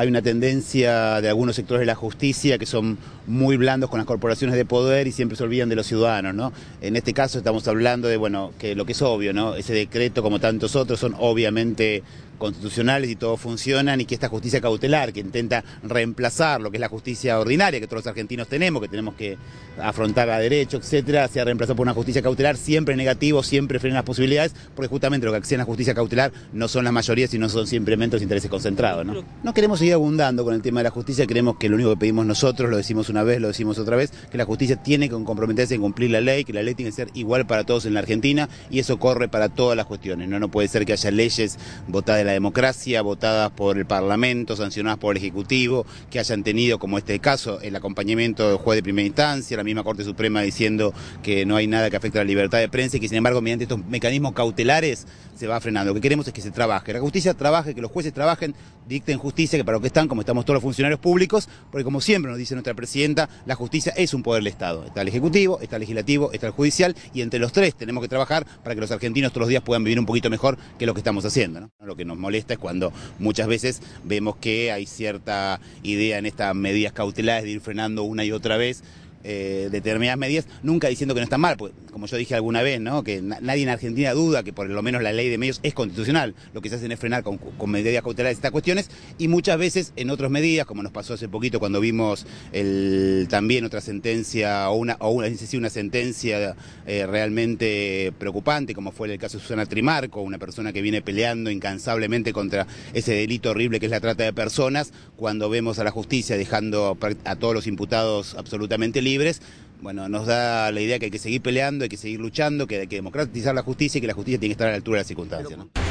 hay una tendencia de algunos sectores de la justicia que son muy blandos con las corporaciones de poder y siempre se olvidan de los ciudadanos, ¿no? En este caso estamos hablando de, bueno, que lo que es obvio, ¿no? Ese decreto, como tantos otros, son obviamente constitucionales y todos funcionan y que esta justicia cautelar que intenta reemplazar lo que es la justicia ordinaria que todos los argentinos tenemos, que tenemos que afrontar a derecho, etcétera, sea reemplazado por una justicia cautelar, siempre negativo, siempre frena las posibilidades, porque justamente lo que acciona a la justicia cautelar no son las mayorías, sino son simplemente los intereses concentrados, ¿no? No queremos seguir abundando con el tema de la justicia. Creemos que lo único que pedimos nosotros, lo decimos una vez, lo decimos otra vez, que la justicia tiene que comprometerse en cumplir la ley, que la ley tiene que ser igual para todos en la Argentina y eso corre para todas las cuestiones. No, no puede ser que haya leyes votadas en la democracia, votadas por el Parlamento, sancionadas por el Ejecutivo, que hayan tenido, como este caso, el acompañamiento del juez de primera instancia, la misma Corte Suprema diciendo que no hay nada que afecte a la libertad de prensa y que, sin embargo, mediante estos mecanismos cautelares se va frenando. Lo que queremos es que se trabaje, la justicia trabaje, que los jueces trabajen, dicten justicia, que para lo que están, como estamos todos los funcionarios públicos, porque como siempre nos dice nuestra presidenta, la justicia es un poder del Estado. Está el Ejecutivo, está el Legislativo, está el Judicial y entre los tres tenemos que trabajar para que los argentinos todos los días puedan vivir un poquito mejor que lo que estamos haciendo. ¿no? Lo que nos molesta es cuando muchas veces vemos que hay cierta idea en estas medidas cautelares de ir frenando una y otra vez eh, determinadas medidas, nunca diciendo que no están mal, como yo dije alguna vez, ¿no? que nadie en Argentina duda que por lo menos la ley de medios es constitucional. Lo que se hacen es frenar con, medidas cautelares estas cuestiones y muchas veces en otras medidas, como nos pasó hace poquito cuando vimos el, también otra sentencia o una, o una sentencia eh, realmente preocupante, como fue el caso de Susana Trimarco, una persona que viene peleando incansablemente contra ese delito horrible que es la trata de personas, cuando vemos a la justicia dejando a todos los imputados absolutamente libres bueno, nos da la idea que hay que seguir peleando, hay que seguir luchando, que hay que democratizar la justicia y que la justicia tiene que estar a la altura de las circunstancias. ¿no?